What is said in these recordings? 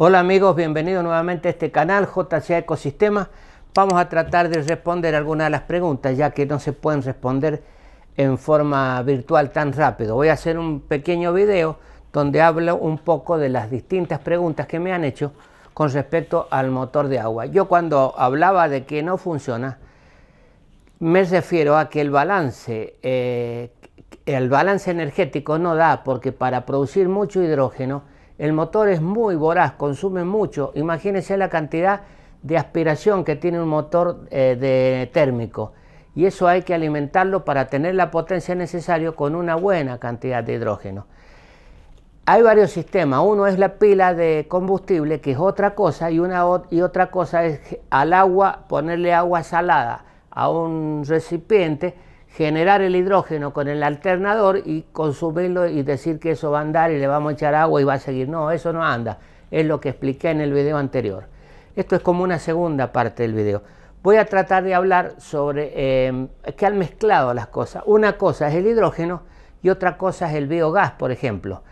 Hola amigos, bienvenidos nuevamente a este canal JCA Ecosistema. Vamos a tratar de responder algunas de las preguntas ya que no se pueden responder en forma virtual tan rápido. Voy a hacer un pequeño video donde hablo un poco de las distintas preguntas que me han hecho con respecto al motor de agua. Yo cuando hablaba de que no funciona, me refiero a que el balance, eh, el balance energético no da porque para producir mucho hidrógeno, el motor es muy voraz, consume mucho. Imagínense la cantidad de aspiración que tiene un motor eh, de térmico. Y eso hay que alimentarlo para tener la potencia necesaria con una buena cantidad de hidrógeno. Hay varios sistemas. Uno es la pila de combustible, que es otra cosa, y, y otra cosa es al agua ponerle agua salada a un recipiente generar el hidrógeno con el alternador y consumirlo y decir que eso va a andar y le vamos a echar agua y va a seguir. No, eso no anda. Es lo que expliqué en el video anterior. Esto es como una segunda parte del video. Voy a tratar de hablar sobre eh, que han mezclado las cosas. Una cosa es el hidrógeno y otra cosa es el biogás, por ejemplo.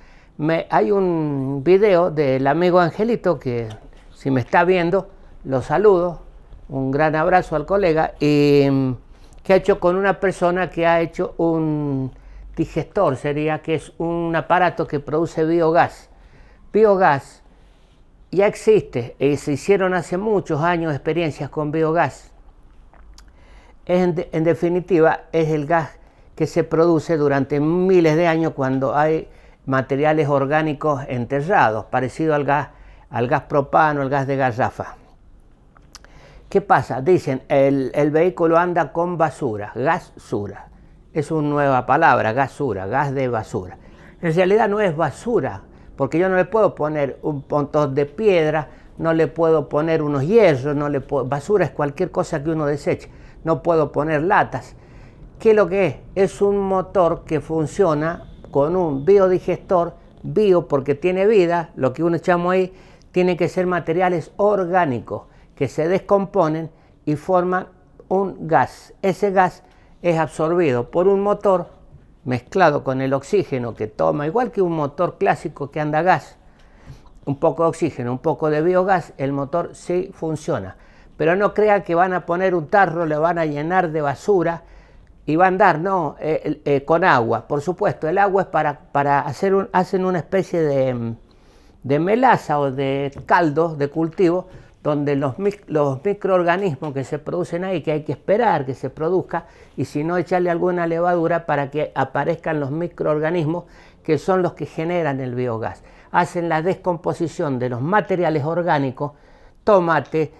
hay un video del amigo Angelito que si me está viendo, lo saludo. Un gran abrazo al colega que ha hecho con una persona que ha hecho un digestor, sería que es un aparato que produce biogás. Biogás ya existe y eh, se hicieron hace muchos años experiencias con biogás. En, en definitiva, es el gas que se produce durante miles de años cuando hay materiales orgánicos enterrados, parecido al gas, al gas propano, al gas de garrafa. ¿Qué pasa? Dicen, el, el vehículo anda con basura, gasura. Es una nueva palabra, gasura, gas de basura. En realidad no es basura, porque yo no le puedo poner un montón de piedra, no le puedo poner unos hierros, no le puedo... basura es cualquier cosa que uno deseche, no puedo poner latas. ¿Qué es lo que es? Es un motor que funciona con un biodigestor, bio porque tiene vida, lo que uno echamos ahí, tiene que ser materiales orgánicos que se descomponen y forman un gas. Ese gas es absorbido por un motor mezclado con el oxígeno que toma, igual que un motor clásico que anda a gas, un poco de oxígeno, un poco de biogás, el motor sí funciona. Pero no crea que van a poner un tarro, le van a llenar de basura y va a andar, no, eh, eh, con agua. Por supuesto, el agua es para, hacer hacen una especie de, mm, de melaza o de caldo de cultivo donde los, los, microorganismos que se producen ahí, que hay que esperar que se produzca, y si no, echarle alguna levadura para que aparezcan los microorganismos que son los que generan el biogás. Hacen la descomposición de los materiales orgánicos, tomate,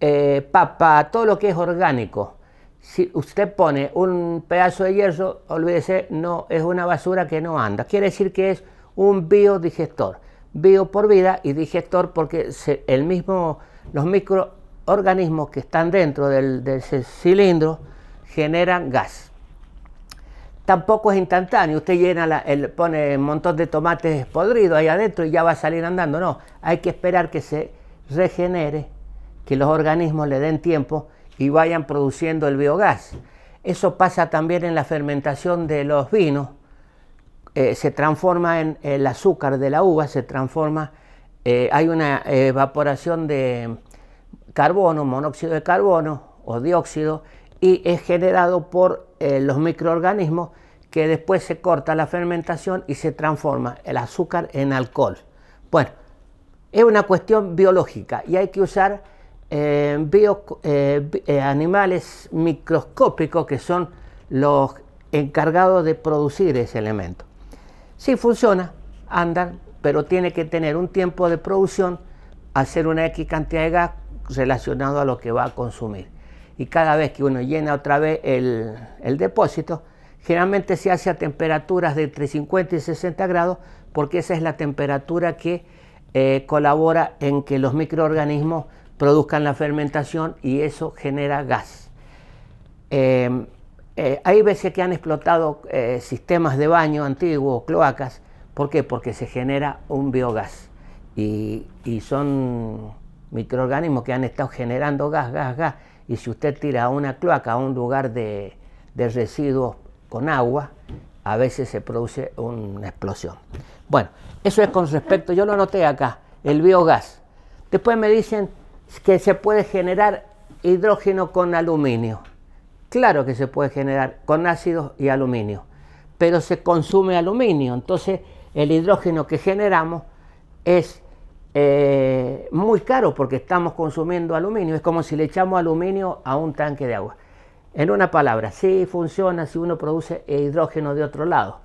eh, papa, todo lo que es orgánico. Si usted pone un pedazo de hierro, olvídese, no, es una basura que no anda. Quiere decir que es un biodigestor. Bio por vida y digestor porque el mismo los microorganismos que están dentro del, cilindro generan gas. Tampoco es instantáneo, usted llena pone un montón de tomates podridos ahí adentro y ya va a salir andando. No, hay que esperar que se regenere, que los organismos le den tiempo y vayan produciendo el biogás. Eso pasa también en la fermentación de los vinos. Eh, se transforma en el azúcar de la uva, se transforma eh, hay una evaporación de carbono, monóxido de carbono o dióxido, y es generado por eh, los microorganismos que después se corta la fermentación y se transforma el azúcar en alcohol. Bueno, es una cuestión biológica y hay que usar eh, bio, animales microscópicos que son los encargados de producir ese elemento. Si funciona, andan pero tiene que tener un tiempo de producción, hacer una X cantidad de gas relacionado a lo que va a consumir. Y cada vez que uno llena otra vez el, depósito, generalmente se hace a temperaturas de entre 50 y 60 grados, porque esa es la temperatura que eh, colabora en que los microorganismos produzcan la fermentación y eso genera gas. Eh, eh, hay veces que han explotado sistemas de baño antiguos, cloacas, ¿Por qué? Porque se genera un biogás y, son microorganismos que han estado generando gas, gas, gas. Y si usted tira una cloaca a un lugar de, residuos con agua, a veces se produce una explosión. Bueno, eso es con respecto, yo lo noté acá, el biogás. Después me dicen que se puede generar hidrógeno con aluminio. Claro que se puede generar con ácidos y aluminio, pero se consume aluminio, entonces el hidrógeno que generamos es eh, muy caro porque estamos consumiendo aluminio. Es como si le echamos aluminio a un tanque de agua. En una palabra, sí funciona si uno produce hidrógeno de otro lado.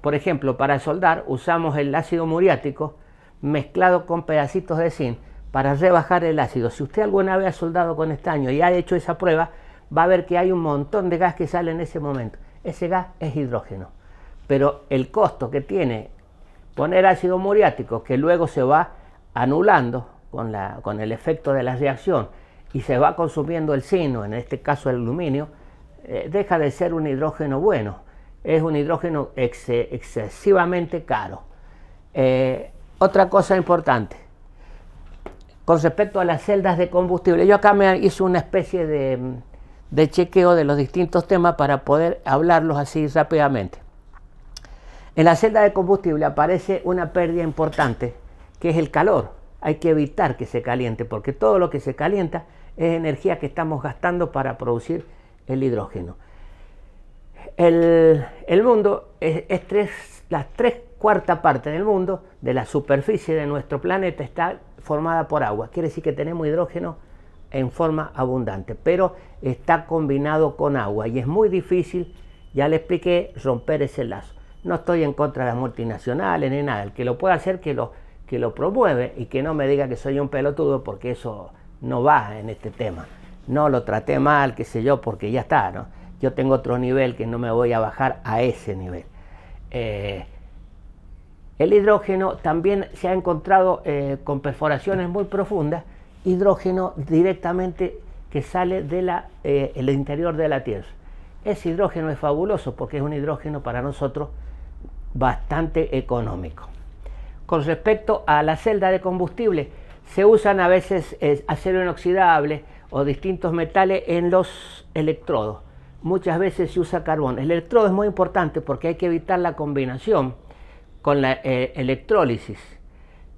Por ejemplo, para soldar usamos el ácido muriático mezclado con pedacitos de zinc para rebajar el ácido. Si usted alguna vez ha soldado con estaño y ha hecho esa prueba, va a ver que hay un montón de gas que sale en ese momento. Ese gas es hidrógeno. Pero el costo que tiene poner ácido muriático que luego se va anulando con, el efecto de la reacción y se va consumiendo el sino, en este caso el aluminio, eh, deja de ser un hidrógeno bueno, es un hidrógeno excesivamente caro. Eh, otra cosa importante, con respecto a las celdas de combustible, yo acá me hice una especie de, de chequeo de los distintos temas para poder hablarlos así rápidamente. En la celda de combustible aparece una pérdida importante, que es el calor. Hay que evitar que se caliente, porque todo lo que se calienta es energía que estamos gastando para producir el hidrógeno. El, mundo es, las tres cuarta parte del mundo de la superficie de nuestro planeta está formada por agua. Quiere decir que tenemos hidrógeno en forma abundante, pero está combinado con agua y es muy difícil, ya le expliqué, romper ese lazo. No estoy en contra de las multinacionales ni nada. El que lo pueda hacer, que lo, que lo promueve y que no me diga que soy un pelotudo porque eso no va en este tema. No lo traté mal, qué sé yo, porque ya está, ¿no? Yo tengo otro nivel que no me voy a bajar a ese nivel. Eh, el hidrógeno también se ha encontrado eh, con perforaciones muy profundas, hidrógeno directamente que sale del eh, interior de la Tierra. Ese hidrógeno es fabuloso porque es un hidrógeno para nosotros bastante económico. Con respecto a la celda de combustible, se usan a veces acero inoxidable o distintos metales en los electrodos. Muchas veces se usa carbón. El electrodo es muy importante porque hay que evitar la combinación con la eh, electrólisis.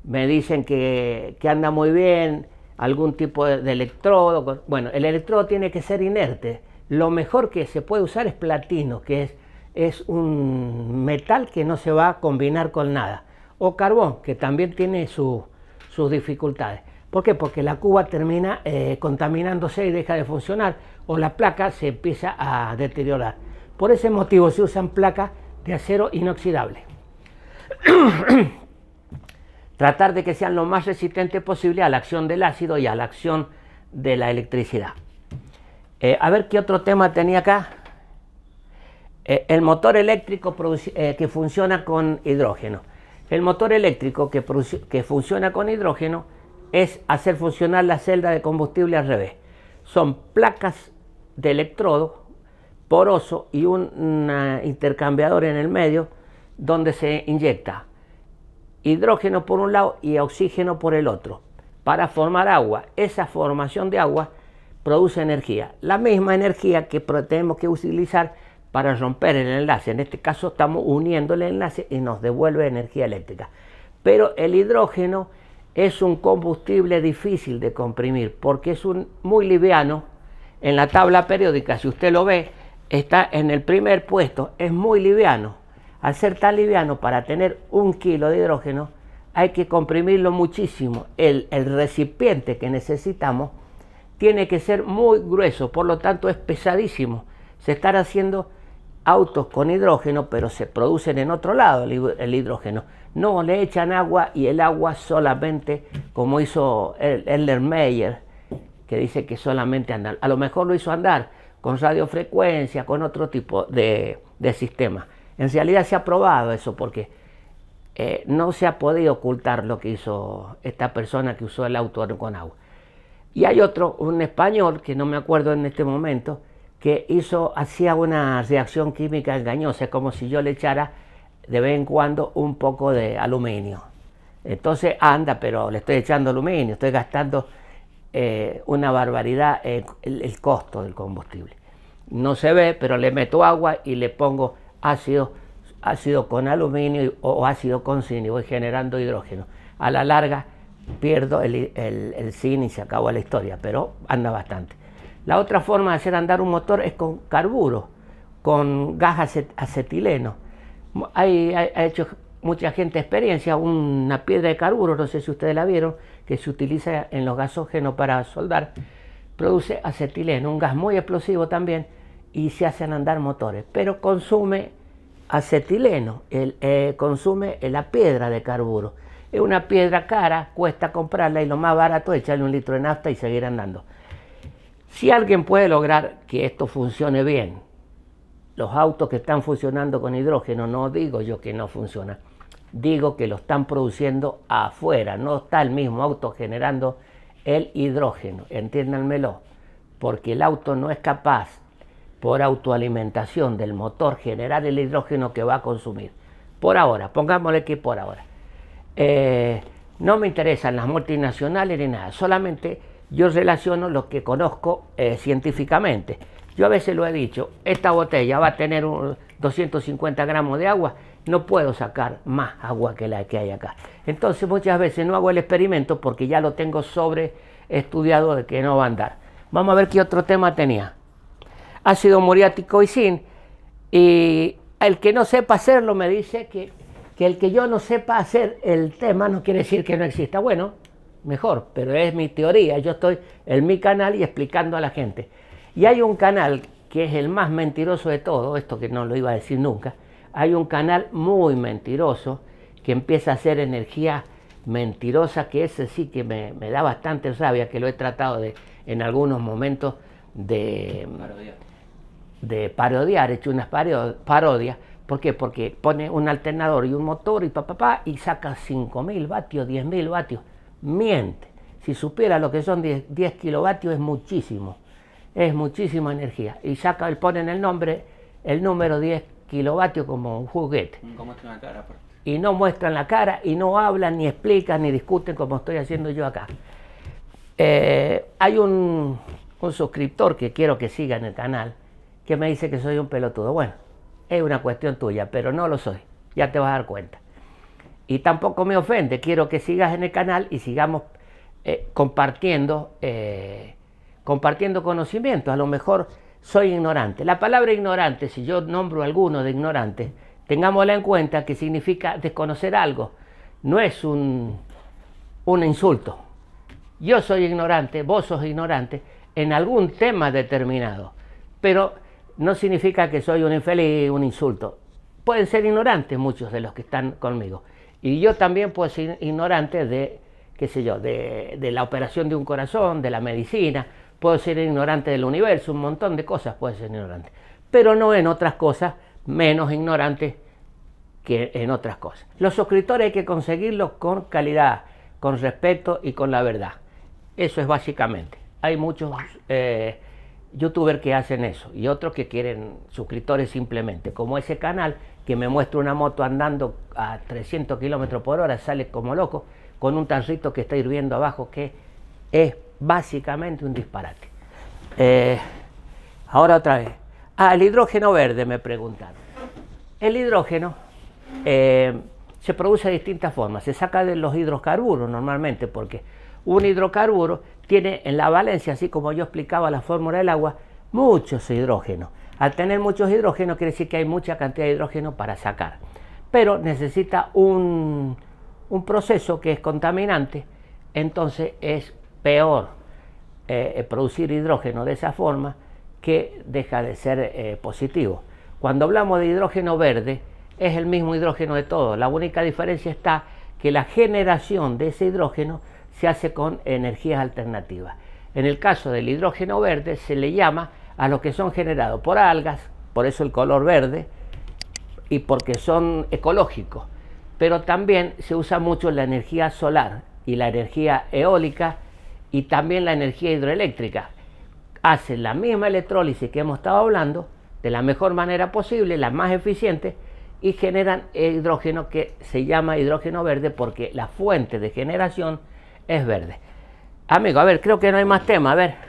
Me dicen que, anda muy bien algún tipo de electrodo. Bueno, el electrodo tiene que ser inerte. Lo mejor que se puede usar es platino, que es es un metal que no se va a combinar con nada. O carbón, que también tiene sus dificultades. ¿Por qué? Porque la cuba termina eh, contaminándose y deja de funcionar, o la placa se empieza a deteriorar. Por ese motivo se usan placas de acero inoxidable. Tratar de que sean lo más resistentes posible a la acción del ácido y a la acción de la electricidad. Eh, a ver qué otro tema tenía acá. Eh, el motor eléctrico eh, que funciona con hidrógeno. El motor eléctrico que, funciona con hidrógeno es hacer funcionar la celda de combustible al revés. Son placas de electrodo poroso y un intercambiador en el medio donde se inyecta hidrógeno por un lado y oxígeno por el otro para formar agua. Esa formación de agua produce energía, la misma energía que tenemos que utilizar para romper el enlace. En este caso estamos uniendo el enlace y nos devuelve energía eléctrica. Pero el hidrógeno es un combustible difícil de comprimir porque es un, muy liviano. En la tabla periódica, si usted lo ve, está en el primer puesto, es muy liviano. Al ser tan liviano, para tener un kilo de hidrógeno, hay que comprimirlo muchísimo. El, recipiente que necesitamos tiene que ser muy grueso, por lo tanto es pesadísimo. Se están haciendo autos con hidrógeno, pero se producen en otro lado el hidrógeno. No, le echan agua y el agua solamente, como hizo el Meyer, que dice que solamente andar. A lo mejor lo hizo andar con radiofrecuencia, con otro tipo de, sistema. En realidad se ha probado eso porque eh, no se ha podido ocultar lo que hizo esta persona que usó el auto con agua. Y hay otro, un español, que no me acuerdo en este momento, que hizo, hacía una reacción química engañosa, como si yo le echara de vez en cuando un poco de aluminio. Entonces anda, pero le estoy echando aluminio, estoy gastando eh, una barbaridad en eh, el, costo del combustible. No se ve, pero le meto agua y le pongo ácido, con aluminio o, ácido con zinc y voy generando hidrógeno. A la larga pierdo el, el, el zinc y se acabó la historia, pero anda bastante. La otra forma de hacer andar un motor es con carburo, con gas acetileno. ha hecho mucha gente experiencia, una piedra de carburo, no sé si ustedes la vieron, que se utiliza en los gasógenos para soldar, produce acetileno, un gas muy explosivo también, y se hacen andar motores, pero consume acetileno, eh, consume la piedra de carburo. Es una piedra cara, cuesta comprarla y lo más barato es echarle un litro de nafta y seguir andando. Si alguien puede lograr que esto funcione bien, los autos que están funcionando con hidrógeno, no digo yo que no funciona, digo que lo están produciendo afuera, no está el mismo auto generando el hidrógeno, entiéndanmelo, porque el auto no es capaz por autoalimentación del motor generar el hidrógeno que va a consumir. Por ahora, pongámosle que por ahora. Eh, no me interesan las multinacionales ni nada, solamente yo relaciono lo que conozco eh, científicamente. Yo a veces lo he dicho, esta botella va a tener 250 gramos de agua, no puedo sacar más agua que la que hay acá. Entonces muchas veces no hago el experimento porque ya lo tengo sobre estudiado de que no va a andar. Vamos a ver qué otro tema tenía. Ácido muriático y zinc. Y el que no sepa hacerlo me dice que, que el que yo no sepa hacer el tema no quiere decir que no exista. Bueno, mejor, pero es mi teoría. Yo estoy en mi canal y explicando a la gente. Y hay un canal que es el más mentiroso de todo, esto que no lo iba a decir nunca. Hay un canal muy mentiroso que empieza a hacer energía mentirosa, que ese sí que me, da bastante rabia, que lo he tratado de, en algunos momentos de parodiar, de he hecho unas parodias. ¿Por qué? Porque pone un alternador y un motor y papá y saca 5.000 vatios, 10.000 vatios miente. Si supiera lo que son 10, kilovatios es muchísimo, es muchísima energía. Y saca, ponen el nombre, el número 10 kilovatios como un juguete. Mm, y no muestran la cara y no hablan, ni explican, ni discuten como estoy haciendo yo acá. Eh, hay un, un suscriptor que quiero que siga en el canal que me dice que soy un pelotudo. Bueno, es una cuestión tuya, pero no lo soy. Ya te vas a dar cuenta. Y tampoco me ofende, quiero que sigas en el canal y sigamos eh, compartiendo, eh, compartiendo conocimientos. A lo mejor soy ignorante. La palabra ignorante, si yo nombro alguno de ignorante, tengámosla en cuenta que significa desconocer algo. No es un, un insulto. Yo soy ignorante, vos sos ignorante en algún tema determinado, pero no significa que soy un infeliz, un insulto. Pueden ser ignorantes muchos de los que están conmigo. Y yo también puedo ser ignorante de, qué sé yo, de, la operación de un corazón, de la medicina, puedo ser ignorante del universo, un montón de cosas puedo ser ignorante. Pero no en otras cosas, menos ignorante que en otras cosas. Los suscriptores hay que conseguirlos con calidad, con respeto y con la verdad. Eso es básicamente. Hay muchos eh, youtubers que hacen eso y otros que quieren suscriptores simplemente, como ese canal que me muestra una moto andando a 300 kilómetros por hora, sale como loco, con un tarrito que está hirviendo abajo, que es básicamente un disparate. Eh, ahora otra vez. Ah, el hidrógeno verde, me preguntaron. El hidrógeno eh, se produce de distintas formas. Se saca de los hidrocarburos normalmente, porque un hidrocarburo tiene en la valencia, así como yo explicaba la fórmula del agua, muchos hidrógenos. Al tener muchos hidrógenos quiere decir que hay mucha cantidad de hidrógeno para sacar. Pero necesita un, proceso que es contaminante, entonces es peor eh, eh, producir hidrógeno de esa forma que deja de ser eh, positivo. Cuando hablamos de hidrógeno verde, es el mismo hidrógeno de todo. La única diferencia está que la generación de ese hidrógeno se hace con energías alternativas. En el caso del hidrógeno verde se le llama a los que son generados por algas, por eso el color verde, y porque son ecológicos. Pero también se usa mucho la energía solar y la energía eólica y también la energía hidroeléctrica. Hacen la misma electrólisis que hemos estado hablando de la mejor manera posible, la más eficiente, y generan hidrógeno que se llama hidrógeno verde porque la fuente de generación es verde. Amigo, a ver, creo que no hay más tema, a ver.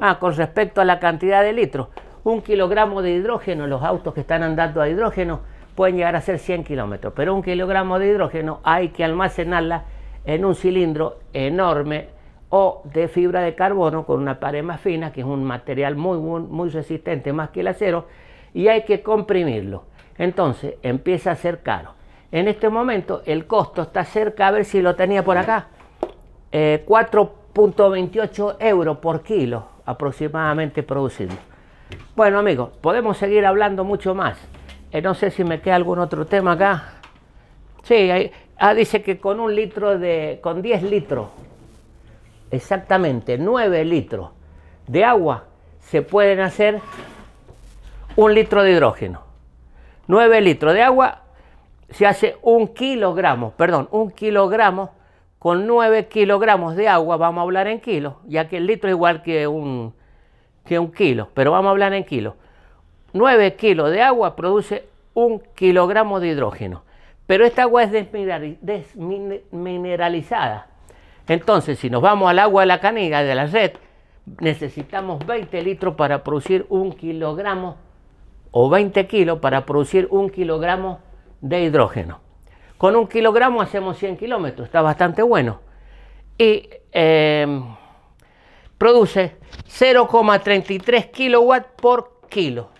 Ah, con respecto a la cantidad de litros, un kilogramo de hidrógeno, los autos que están andando a hidrógeno pueden llegar a ser 100 kilómetros, pero un kilogramo de hidrógeno hay que almacenarla en un cilindro enorme o de fibra de carbono con una pared más fina, que es un material muy, muy, resistente más que el acero, y hay que comprimirlo. Entonces empieza a ser caro. En este momento el costo está cerca, a ver si lo tenía por acá, 4.28 eh, euros por kilo aproximadamente producido Bueno amigos, podemos seguir hablando mucho más. Eh, no sé si me queda algún otro tema acá. Sí, ah, dice que con un litro de, con 10 litros, exactamente, 9 litros de agua se pueden hacer un litro de hidrógeno. 9 litros de agua se hace un kilogramo, perdón, un kilogramo con 9 kilogramos de agua, vamos a hablar en kilos, ya que el litro es igual que un, que un kilo, pero vamos a hablar en kilos. 9 kilos de agua produce un kilogramo de hidrógeno, pero esta agua es desmineralizada. Entonces, si nos vamos al agua de la caniga de la red, necesitamos 20 litros para producir un kilogramo o 20 kilos para producir un kilogramo de hidrógeno. Con un kilogramo hacemos 100 kilómetros, está bastante bueno. Y em, produce 0,33 kilowatt por kilo.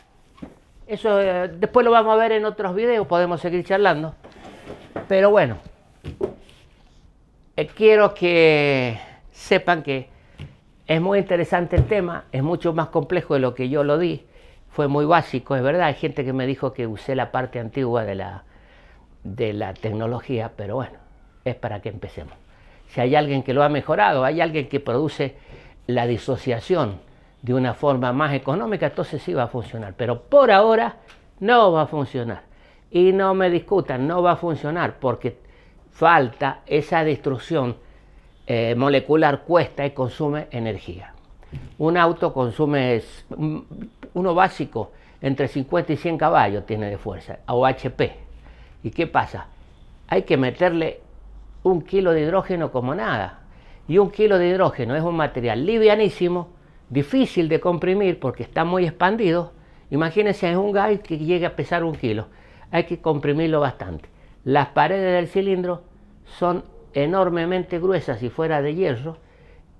Eso eh, después lo vamos a ver en otros videos, podemos seguir charlando. Pero bueno, eh, quiero que sepan que es muy interesante el tema, es mucho más complejo de lo que yo lo di. Fue muy básico, es verdad. Hay gente que me dijo que usé la parte antigua de la, de la tecnología, pero bueno, es para que empecemos. Si hay alguien que lo ha mejorado, hay alguien que produce la disociación de una forma más económica, entonces sí va a funcionar. Pero por ahora no va a funcionar. Y no me discutan, no va a funcionar porque falta esa destrucción eh, molecular, cuesta y consume energía. Un auto consume, mm, uno básico, entre 50 y 100 caballos tiene de fuerza, o HP ¿Y qué pasa? Hay que meterle un kilo de hidrógeno como nada. Y un kilo de hidrógeno es un material livianísimo, difícil de comprimir porque está muy expandido. Imagínense, es un gas que llega a pesar un kilo. Hay que comprimirlo bastante. Las paredes del cilindro son enormemente gruesas y fuera de hierro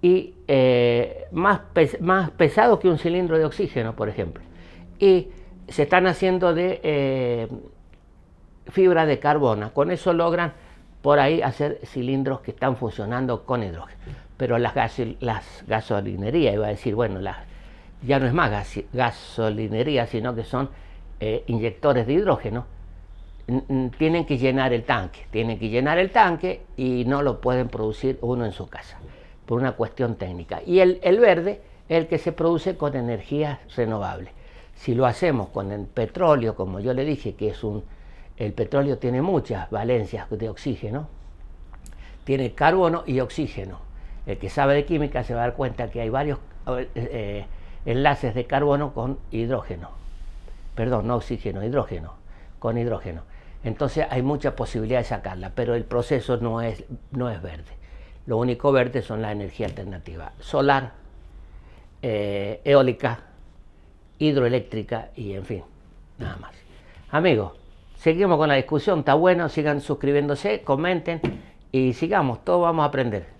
y eh, más, más pesado que un cilindro de oxígeno, por ejemplo. Y se están haciendo de eh, fibra de carbono. Con eso logran por ahí hacer cilindros que están funcionando con hidrógeno. Pero las, las gasolinerías, iba a decir, bueno, ya no es más gasolinería, sino que son eh, inyectores de hidrógeno, tienen que llenar el tanque, tienen que llenar el tanque y no lo pueden producir uno en su casa, por una cuestión técnica. Y el, verde el que se produce con energías renovables. Si lo hacemos con el petróleo, como yo le dije, que es un el petróleo tiene muchas valencias de oxígeno. Tiene carbono y oxígeno. El que sabe de química se va a dar cuenta que hay varios eh, eh, enlaces de carbono con hidrógeno. Perdón, no oxígeno, hidrógeno. Con hidrógeno. Entonces hay mucha posibilidad de sacarla, pero el proceso no es, no es verde. Lo único verde son la energía alternativa. Solar, eh, eólica, hidroeléctrica y en fin, nada más. Amigos, Seguimos con la discusión, está bueno, sigan suscribiéndose, comenten y sigamos, todos vamos a aprender.